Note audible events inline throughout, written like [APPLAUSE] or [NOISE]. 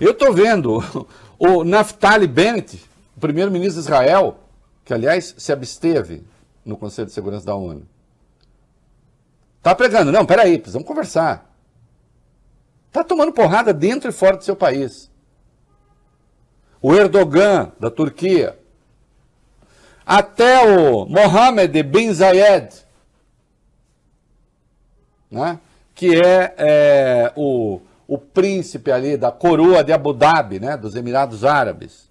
Eu estou vendo o Naftali Bennett, o primeiro-ministro de Israel, que, aliás, se absteve no Conselho de Segurança da ONU. Está pregando, não, peraí, precisamos conversar. Está tomando porrada dentro e fora do seu país. O Erdogan, da Turquia. Até o Mohammed bin Zayed, né? que é, é o o príncipe ali da coroa de Abu Dhabi, né, dos Emirados Árabes.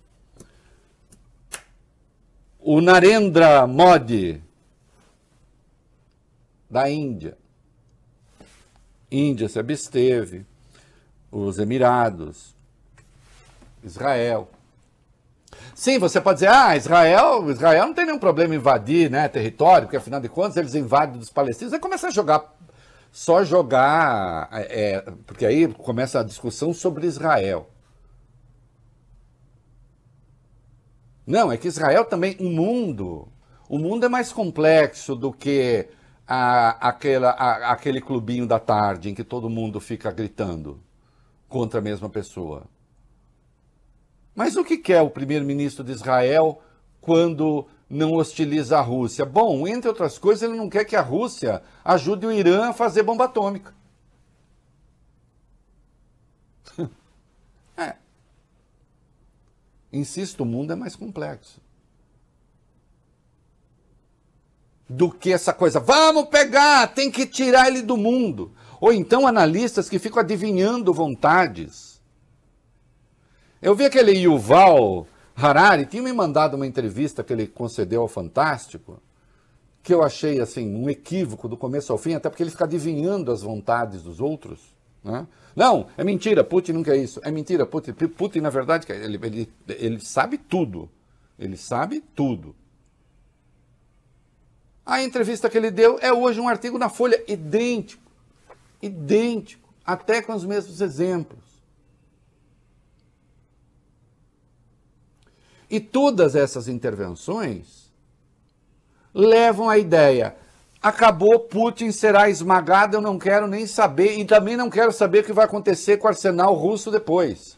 O Narendra Modi, da Índia. Índia se absteve, os Emirados, Israel. Sim, você pode dizer, ah, Israel, Israel não tem nenhum problema invadir né, território, porque afinal de contas eles invadem dos palestinos. Aí começa a jogar só jogar. É, é, porque aí começa a discussão sobre Israel. Não, é que Israel também. O mundo. O mundo é mais complexo do que a, aquela, a, aquele clubinho da tarde em que todo mundo fica gritando contra a mesma pessoa. Mas o que quer é o primeiro-ministro de Israel quando não hostiliza a Rússia? Bom, entre outras coisas, ele não quer que a Rússia ajude o Irã a fazer bomba atômica. [LAUGHS] é. Insisto, o mundo é mais complexo. Do que essa coisa, vamos pegar, tem que tirar ele do mundo. Ou então analistas que ficam adivinhando vontades. Eu vi aquele Yuval Harari tinha me mandado uma entrevista que ele concedeu ao Fantástico, que eu achei assim um equívoco do começo ao fim, até porque ele fica adivinhando as vontades dos outros. Né? Não, é mentira, Putin nunca é isso. É mentira, Putin, Putin na verdade, ele, ele, ele sabe tudo. Ele sabe tudo. A entrevista que ele deu é hoje um artigo na Folha idêntico, idêntico, até com os mesmos exemplos. E todas essas intervenções levam à ideia: acabou, Putin será esmagado, eu não quero nem saber, e também não quero saber o que vai acontecer com o arsenal russo depois.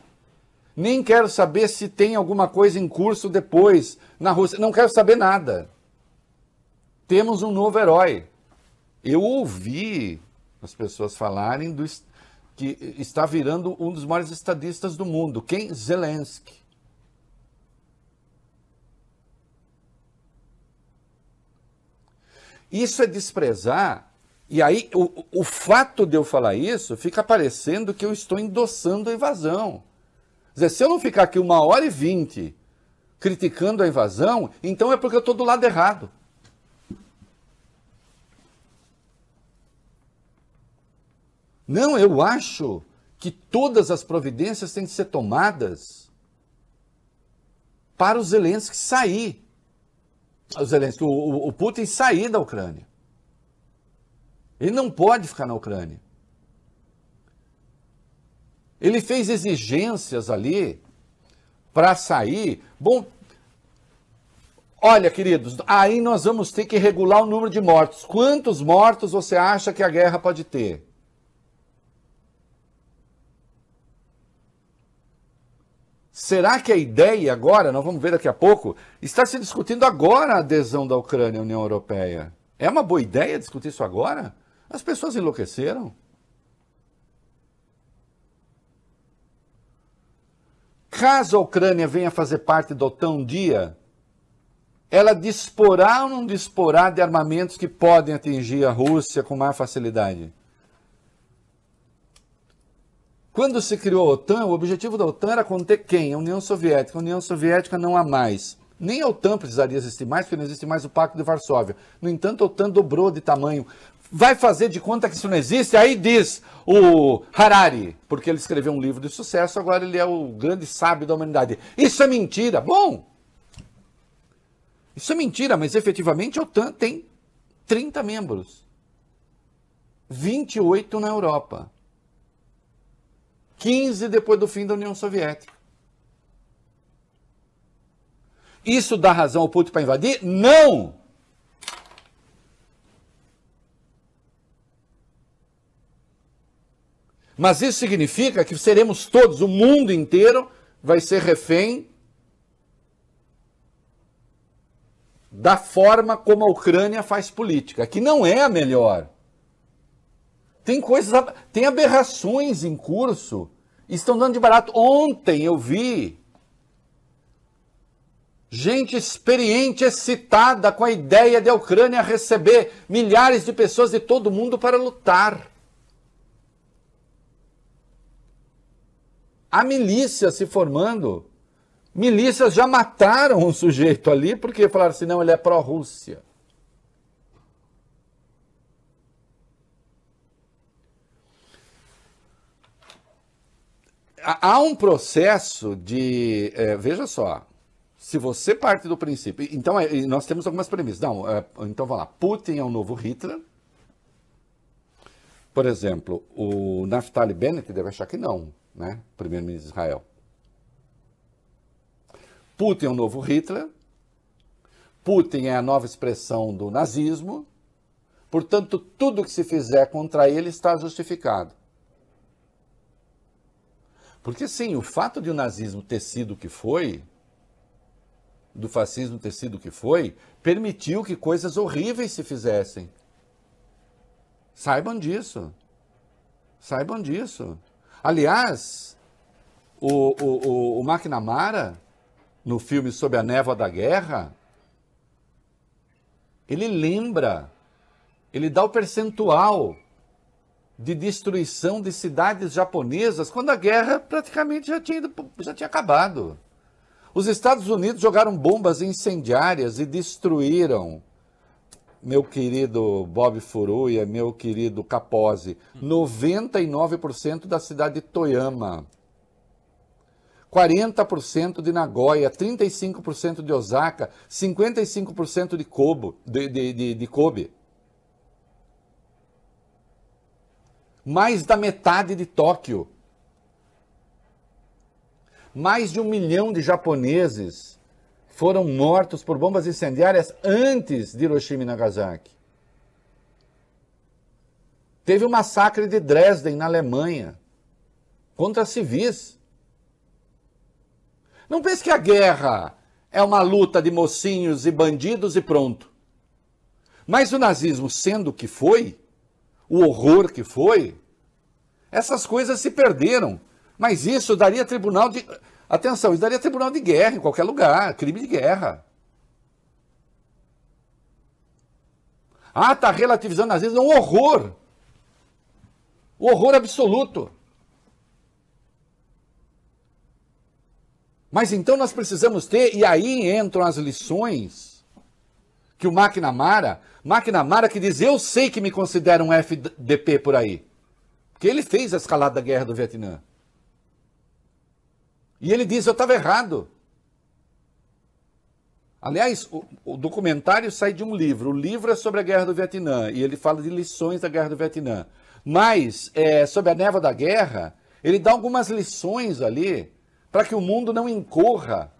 Nem quero saber se tem alguma coisa em curso depois na Rússia. Não quero saber nada. Temos um novo herói. Eu ouvi as pessoas falarem do, que está virando um dos maiores estadistas do mundo. Quem? Zelensky. Isso é desprezar. E aí, o, o fato de eu falar isso fica parecendo que eu estou endossando a invasão. Quer dizer, se eu não ficar aqui uma hora e vinte criticando a invasão, então é porque eu estou do lado errado. Não, eu acho que todas as providências têm que ser tomadas para o Zelensky sair o Zelensky, o, o, o Putin sair da Ucrânia. Ele não pode ficar na Ucrânia. Ele fez exigências ali para sair. Bom, olha, queridos, aí nós vamos ter que regular o número de mortos. Quantos mortos você acha que a guerra pode ter? Será que a ideia agora, nós vamos ver daqui a pouco, está se discutindo agora a adesão da Ucrânia à União Europeia? É uma boa ideia discutir isso agora? As pessoas enlouqueceram. Caso a Ucrânia venha fazer parte da OTAN um dia, ela disporá ou não disporá de armamentos que podem atingir a Rússia com maior facilidade? Quando se criou a OTAN, o objetivo da OTAN era conter quem? A União Soviética. A União Soviética não há mais. Nem a OTAN precisaria existir mais, porque não existe mais o Pacto de Varsóvia. No entanto, a OTAN dobrou de tamanho. Vai fazer de conta que isso não existe? Aí diz o Harari, porque ele escreveu um livro de sucesso, agora ele é o grande sábio da humanidade. Isso é mentira. Bom, isso é mentira, mas efetivamente a OTAN tem 30 membros, 28 na Europa. 15 depois do fim da União Soviética. Isso dá razão ao Putin para invadir? Não! Mas isso significa que seremos todos, o mundo inteiro vai ser refém da forma como a Ucrânia faz política, que não é a melhor. Tem coisas, tem aberrações em curso Estão dando de barato. Ontem eu vi gente experiente, excitada com a ideia de a Ucrânia receber milhares de pessoas de todo mundo para lutar. A milícia se formando. Milícias já mataram um sujeito ali porque falaram assim: não, ele é pró-Rússia. há um processo de. É, veja só. Se você parte do princípio. Então, é, nós temos algumas premissas. Não, é, então vamos lá. Putin é o novo Hitler. Por exemplo, o Naftali Bennett deve achar que não, né? Primeiro-ministro de Israel. Putin é o novo Hitler. Putin é a nova expressão do nazismo. Portanto, tudo que se fizer contra ele está justificado. Porque sim, o fato de o nazismo ter sido o que foi, do fascismo ter sido o que foi, permitiu que coisas horríveis se fizessem. Saibam disso. Saibam disso. Aliás, o, o, o, o McNamara, no filme Sob a Névoa da Guerra, ele lembra, ele dá o percentual de destruição de cidades japonesas quando a guerra praticamente já tinha, ido, já tinha acabado. Os Estados Unidos jogaram bombas incendiárias e destruíram, meu querido Bob Furuya, meu querido Capozzi, 99% da cidade de Toyama, 40% de Nagoya, 35% de Osaka, 55% de De, de, de, de Kobe. mais da metade de Tóquio. Mais de um milhão de japoneses foram mortos por bombas incendiárias antes de Hiroshima e Nagasaki. Teve o um massacre de Dresden, na Alemanha, contra civis. Não pense que a guerra é uma luta de mocinhos e bandidos e pronto. Mas o nazismo, sendo o que foi, o horror que foi, essas coisas se perderam. Mas isso daria tribunal de. Atenção, isso daria tribunal de guerra em qualquer lugar, crime de guerra. Ah, está relativizando às vezes é um horror. O horror absoluto. Mas então nós precisamos ter, e aí entram as lições que o Máquina Mara que diz, eu sei que me considera um FDP por aí. Porque ele fez a escalada da guerra do Vietnã. E ele diz, eu estava errado. Aliás, o, o, documentário sai de um livro. O livro é sobre a guerra do Vietnã e ele fala de lições da guerra do Vietnã. Mas, é, sobre a névoa da guerra, ele dá algumas lições ali para que o mundo não incorra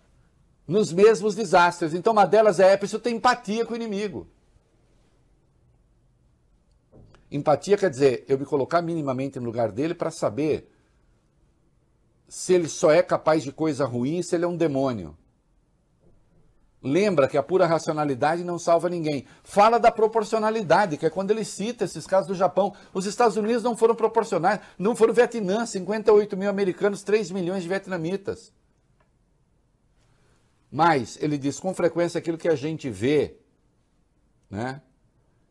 nos mesmos desastres. Então, uma delas é, é preciso ter empatia com o inimigo. Empatia quer dizer eu me colocar minimamente no lugar dele para saber se ele só é capaz de coisa ruim, se ele é um demônio. Lembra que a pura racionalidade não salva ninguém. Fala da proporcionalidade, que é quando ele cita esses casos do Japão. Os Estados Unidos não foram proporcionais, não foram Vietnã, 58 mil americanos, 3 milhões de vietnamitas. Mas ele diz com frequência aquilo que a gente vê, né?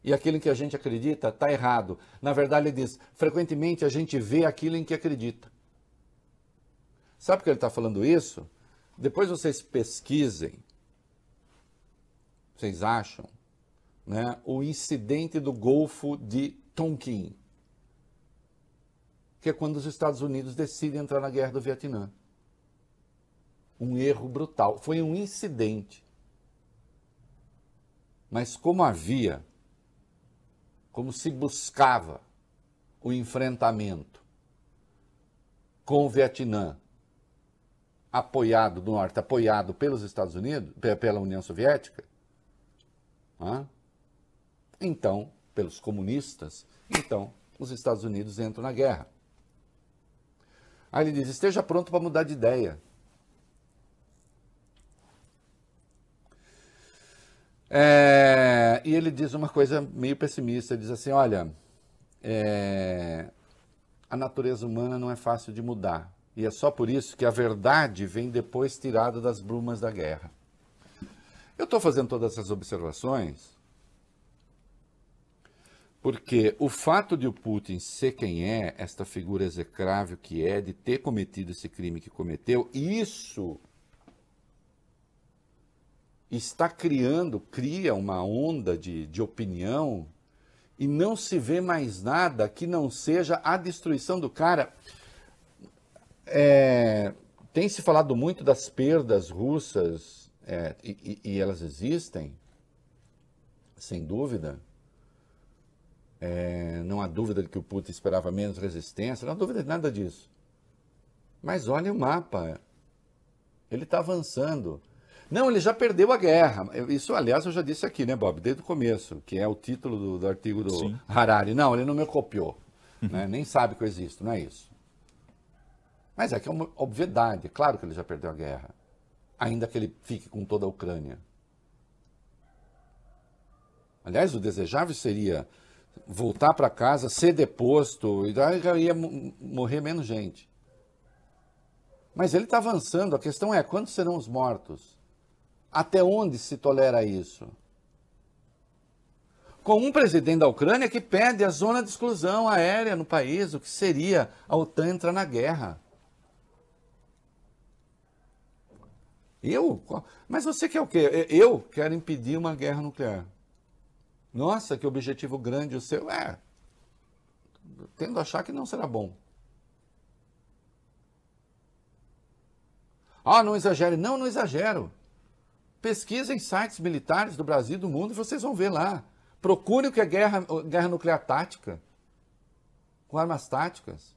E aquilo em que a gente acredita está errado. Na verdade, ele diz: frequentemente a gente vê aquilo em que acredita. Sabe por que ele está falando isso? Depois vocês pesquisem, vocês acham, né, o incidente do Golfo de Tonkin, que é quando os Estados Unidos decidem entrar na guerra do Vietnã um erro brutal, foi um incidente. Mas como havia, como se buscava o enfrentamento com o Vietnã, apoiado do Norte, apoiado pelos Estados Unidos, pela União Soviética, então, pelos comunistas, então os Estados Unidos entram na guerra. Aí ele diz: esteja pronto para mudar de ideia. É, e ele diz uma coisa meio pessimista, ele diz assim, olha, é, a natureza humana não é fácil de mudar. E é só por isso que a verdade vem depois tirada das brumas da guerra. Eu estou fazendo todas essas observações porque o fato de o Putin ser quem é, esta figura execrável que é, de ter cometido esse crime que cometeu, isso está criando, cria uma onda de, de opinião e não se vê mais nada que não seja a destruição do cara. É, tem se falado muito das perdas russas é, e, e, elas existem, sem dúvida. É, não há dúvida de que o Putin esperava menos resistência, não há dúvida de nada disso. Mas olha o mapa, ele está avançando. Não, ele já perdeu a guerra. Isso, aliás, eu já disse aqui, né, Bob, desde o começo, que é o título do, do artigo do Sim. Harari. Não, ele não me copiou. né? Nem sabe que eu existo, não é isso. Mas é que é uma obviedade. claro que ele já perdeu a guerra. Ainda que ele fique com toda a Ucrânia. Aliás, o desejável seria voltar para casa, ser deposto, e daí ia morrer menos gente. Mas ele está avançando. A questão é: quantos serão os mortos? Até onde se tolera isso? Com um presidente da Ucrânia que pede a zona de exclusão aérea no país, o que seria a OTAN entrar na guerra. Eu? Mas você quer o quê? Eu quero impedir uma guerra nuclear. Nossa, que objetivo grande o seu. É. Tendo a achar que não será bom. Ah, não exagere. Não, não exagero. Pesquisem sites militares do Brasil e do mundo e vocês vão ver lá. Procure o que é guerra, guerra nuclear tática, com armas táticas,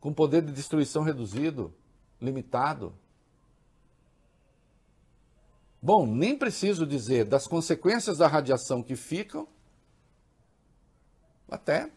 com poder de destruição reduzido, limitado. Bom, nem preciso dizer das consequências da radiação que ficam, até